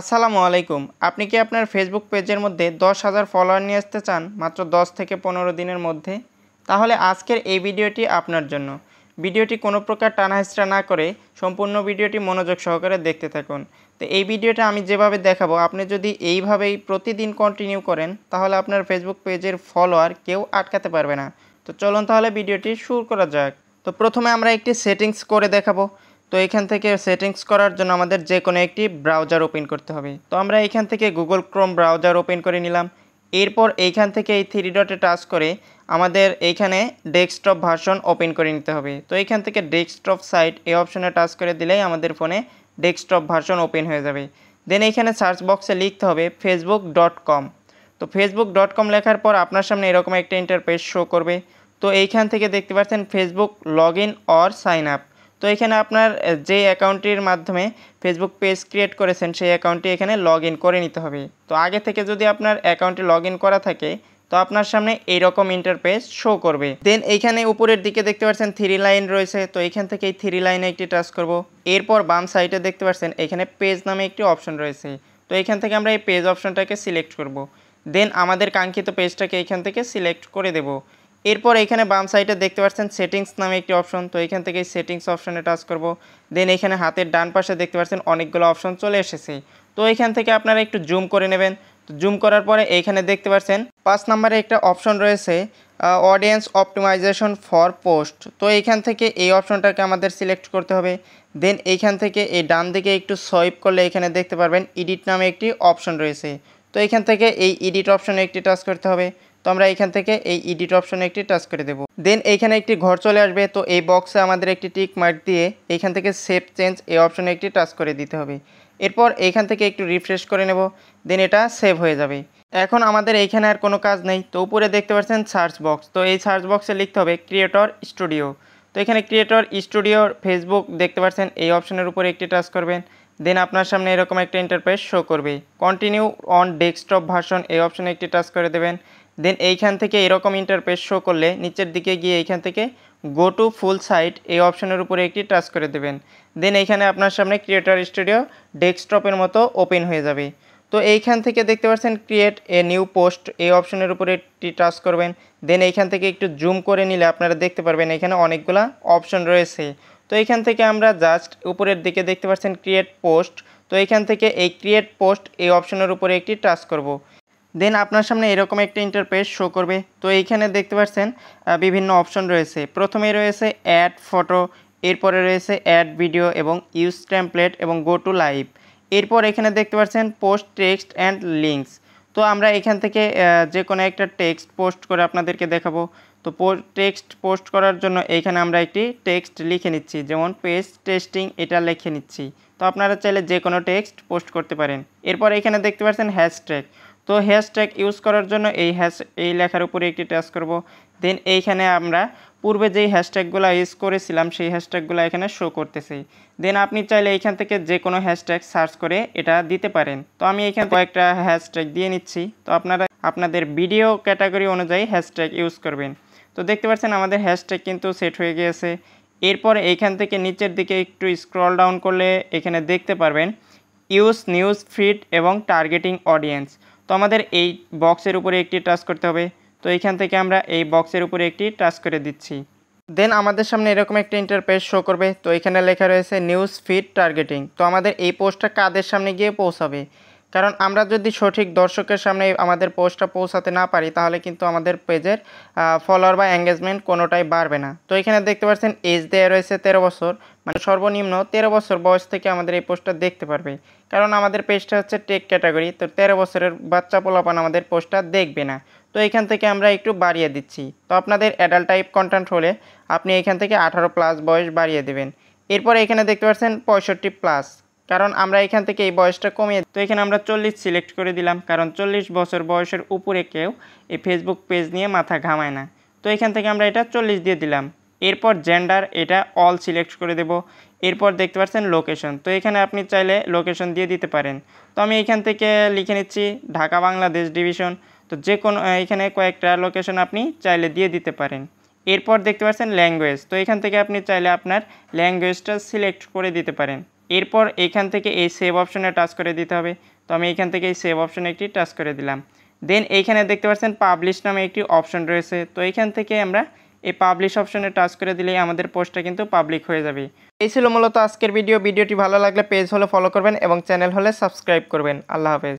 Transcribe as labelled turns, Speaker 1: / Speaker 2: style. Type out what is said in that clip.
Speaker 1: আসসালামু আলাইকুম আপনি কি আপনার ফেসবুক পেজের মধ্যে দশ হাজার ফলোয়ার নিয়ে আসতে চান মাত্র দশ থেকে পনেরো দিনের মধ্যে তাহলে আজকের এই ভিডিওটি আপনার জন্য ভিডিওটি কোনো প্রকার টানাহিস্ট্রা না করে সম্পূর্ণ ভিডিওটি মনোযোগ সহকারে দেখতে থাকুন তো এই ভিডিওটা আমি যেভাবে দেখাবো আপনি যদি এইভাবেই প্রতিদিন কন্টিনিউ করেন তাহলে আপনার ফেসবুক পেজের ফলোয়ার কেউ আটকাতে পারবে না তো চলুন তাহলে ভিডিওটি শুরু করা যাক তো প্রথমে আমরা একটি সেটিংস করে দেখাবো তো এখান থেকে সেটিংস করার জন্য আমাদের যে কোনো একটি ব্রাউজার ওপেন করতে হবে তো আমরা এখান থেকে গুগল ক্রোম ব্রাউজার ওপেন করে নিলাম এরপর এইখান থেকে এই থ্রি ডটে টাচ করে আমাদের এইখানে ডেস্কটপ ভার্সন ওপেন করে নিতে হবে তো এইখান থেকে ডেস্কটপ সাইট এই অপশনে টাচ করে দিলেই আমাদের ফোনে ডেস্কটপ ভার্সন ওপেন হয়ে যাবে দেন এইখানে সার্চ বক্সে লিখতে হবে ফেসবুক ডট কম তো ফেসবুক ডট কম লেখার পর আপনার সামনে এরকম একটা ইন্টারপেস শো করবে তো এইখান থেকে দেখতে পাচ্ছেন Facebook log in or sign up তো এখানে আপনার যে অ্যাকাউন্টটির মাধ্যমে ফেসবুক পেজ ক্রিয়েট করেছেন সেই অ্যাকাউন্টটি এখানে লগ করে নিতে হবে তো আগে থেকে যদি আপনার অ্যাকাউন্টে লগ করা থাকে তো আপনার সামনে এইরকম ইন্টারপেজ শো করবে দেন এইখানে উপরের দিকে দেখতে পাচ্ছেন থ্রি লাইন রয়েছে তো এখান থেকে এই থ্রি লাইনে একটি টাচ করব এরপর বাম সাইডে দেখতে পাচ্ছেন এখানে পেজ নামে একটি অপশন রয়েছে তো এখান থেকে আমরা এই পেজ অপশনটাকে সিলেক্ট করব দেন আমাদের কাঙ্ক্ষিত পেজটাকে এখান থেকে সিলেক্ট করে দেবো এরপর এখানে বাম সাইডে দেখতে পাচ্ছেন সেটিংস নামে একটি অপশন তো এখান থেকে সেটিংস অপশনে টাচ করব দেন এখানে হাতের ডান পাশে দেখতে পাচ্ছেন অনেকগুলো অপশন চলে এসেছে তো এখান থেকে আপনারা একটু জুম করে নেবেন তো জুম করার পরে এইখানে দেখতে পাচ্ছেন পাঁচ নাম্বারে একটা অপশন রয়েছে অডিয়েন্স অপটিমাইজেশন ফর পোস্ট তো এইখান থেকে এই অপশনটাকে আমাদের সিলেক্ট করতে হবে দেন এইখান থেকে এই ডান দিকে একটু সোয়াইপ করলে এখানে দেখতে পারবেন এডিট নামে একটি অপশন রয়েছে তো এখান থেকে এই এডিট অপশনে একটি টাচ করতে হবে তো আমরা এখান থেকে এই ইডিট অপশন একটি টাচ করে দেবো দেন এইখানে একটি ঘর চলে আসবে তো এই বক্সে আমাদের একটি টিক মার্ক দিয়ে এইখান থেকে সেভ চেঞ্জ এই অপশনে একটি টাচ করে দিতে হবে এরপর এইখান থেকে একটু রিফ্রেশ করে নেব দেন এটা সেভ হয়ে যাবে এখন আমাদের এইখানে আর কোনো কাজ নেই তো উপরে দেখতে পাচ্ছেন সার্চ বক্স তো এই সার্চ বক্সে লিখতে হবে ক্রিয়েটর স্টুডিও তো এখানে ক্রিয়েটর স্টুডিওর ফেসবুক দেখতে পাচ্ছেন এই অপশনের উপরে একটি টাচ করবেন দেন আপনার সামনে এরকম একটা ইন্টারপ্রাইজ শো করবে কন্টিনিউ অন ডেস্কটপ ভার্সন এই অপশনে একটি টাচ করে দেবেন দেন এইখান থেকে এরকম ইন্টারপেস শো করলে নিচের দিকে গিয়ে এইখান থেকে গো টু ফুল সাইট এই অপশনের উপরে একটি টাচ করে দেবেন দেন এইখানে আপনার সামনে ক্রিয়েটার স্টুডিও ডেস্কটপের মতো ওপেন হয়ে যাবে তো এইখান থেকে দেখতে পাচ্ছেন ক্রিয়েট এ নিউ পোস্ট এই অপশনের উপরে একটি টাচ করবেন দেন এইখান থেকে একটু জুম করে নিলে আপনারা দেখতে পারবেন এখানে অনেকগুলা অপশন রয়েছে তো এইখান থেকে আমরা জাস্ট উপরের দিকে দেখতে পাচ্ছেন ক্রিয়েট পোস্ট তো এইখান থেকে এই ক্রিয়েট পোস্ট এই অপশনের উপরে একটি টাচ করব দেন আপনার সামনে এরকম একটা ইন্টারপেস শো করবে তো এইখানে দেখতে পাচ্ছেন বিভিন্ন অপশন রয়েছে প্রথমে রয়েছে অ্যাড ফটো এরপরে রয়েছে অ্যাড ভিডিও এবং ইউজ ট্যাম্পলেট এবং গো টু লাইভ এরপর এখানে দেখতে পাচ্ছেন পোস্ট টেক্সট অ্যান্ড লিঙ্কস তো আমরা এখান থেকে যে কোনো একটা টেক্সট পোস্ট করে আপনাদেরকে দেখাবো তো টেক্সট পোস্ট করার জন্য এখানে আমরা একটি টেক্সট লিখে নিচ্ছি যেমন পেজ টেস্টিং এটা লিখে নিচ্ছি তো আপনারা চাইলে যে কোনো টেক্সট পোস্ট করতে পারেন এরপর এখানে দেখতে পাচ্ছেন হ্যাশট্যাগ তো হ্যাশট্যাগ ইউজ করার জন্য এই হ্যাশ এই লেখার উপরে একটি টাচ করব দেন এইখানে আমরা পূর্বে যেই হ্যাশট্যাগুলো ইউজ করেছিলাম সেই হ্যাশট্যাগুলো এখানে শো করতেছি দেন আপনি চাইলে এইখান থেকে যে কোনো হ্যাশট্যাগ সার্চ করে এটা দিতে পারেন তো আমি এইখানে কয়েকটা হ্যাশট্যাগ দিয়ে নিচ্ছি তো আপনারা আপনাদের ভিডিও ক্যাটাগরি অনুযায়ী হ্যাশট্যাগ ইউজ করবেন তো দেখতে পাচ্ছেন আমাদের হ্যাশট্যাগ কিন্তু সেট হয়ে গিয়েছে এরপর এইখান থেকে নিচের দিকে একটু স্ক্রল ডাউন করলে এখানে দেখতে পারবেন ইউজ নিউজ ফিড এবং টার্গেটিং অডিয়েন্স তো আমাদের এই বক্সের উপরে একটি টাচ করতে হবে তো এইখান থেকে আমরা এই বক্সের উপরে একটি টাচ করে দিচ্ছি দেন আমাদের সামনে এরকম একটা ইন্টারপেজ শো করবে তো এখানে লেখা রয়েছে নিউজ ফিড টার্গেটিং তো আমাদের এই পোস্টটা কাদের সামনে গিয়ে পৌঁছাবে কারণ আমরা যদি সঠিক দর্শকের সামনে আমাদের পোস্টটা পৌঁছাতে না পারি তাহলে কিন্তু আমাদের পেজের ফলোয়ার বা এঙ্গেজমেন্ট কোনোটাই বাড়বে না তো এখানে দেখতে পাচ্ছেন এজ দেওয়া রয়েছে তেরো বছর মানে সর্বনিম্ন তেরো বছর বয়স থেকে আমাদের এই পোস্টটা দেখতে পারবে কারণ আমাদের পেজটা হচ্ছে টেক ক্যাটাগরি তো তেরো বছরের বাচ্চা পোলাপান আমাদের পোস্টটা দেখবে না তো এখান থেকে আমরা একটু বাড়িয়ে দিচ্ছি তো আপনাদের অ্যাডাল্ট টাইপ কন্টেন্ট হলে আপনি এখান থেকে আঠারো প্লাস বয়স বাড়িয়ে দেবেন এরপর এখানে দেখতে পাচ্ছেন পঁয়ষট্টি প্লাস কারণ আমরা এখান থেকে এই বয়সটা কমিয়ে তো এখানে আমরা চল্লিশ সিলেক্ট করে দিলাম কারণ চল্লিশ বছর বয়সের উপরে কেউ এই ফেসবুক পেজ নিয়ে মাথা ঘামায় না তো এখান থেকে আমরা এটা চল্লিশ দিয়ে দিলাম এরপর জেন্ডার এটা অল সিলেক্ট করে দেব এরপর দেখতে পাচ্ছেন লোকেশন তো এখানে আপনি চাইলে লোকেশন দিয়ে দিতে পারেন তো আমি এখান থেকে লিখে নিচ্ছি ঢাকা বাংলাদেশ ডিভিশন তো যে কোনো এখানে কয়েকটা লোকেশন আপনি চাইলে দিয়ে দিতে পারেন এরপর দেখতে পাচ্ছেন ল্যাঙ্গুয়েজ তো এখান থেকে আপনি চাইলে আপনার ল্যাঙ্গুয়েজটা সিলেক্ট করে দিতে পারেন এরপর এখান থেকে এই সেভ অপশনে টাচ করে দিতে হবে তো আমি এখান থেকে এই সেভ অপশনে একটি টাচ করে দিলাম দেন এইখানে দেখতে পাচ্ছেন পাবলিশ নামে একটি অপশন রয়েছে তো এখান থেকে আমরা এই পাবলিশ অপশনে টাচ করে দিলেই আমাদের পোস্টটা কিন্তু পাবলিক হয়ে যাবে এই ছিল মূলত আজকের ভিডিও ভিডিওটি ভালো লাগলে পেজ হলে ফলো করবেন এবং চ্যানেল হলে সাবস্ক্রাইব করবেন আল্লাহ হাফেজ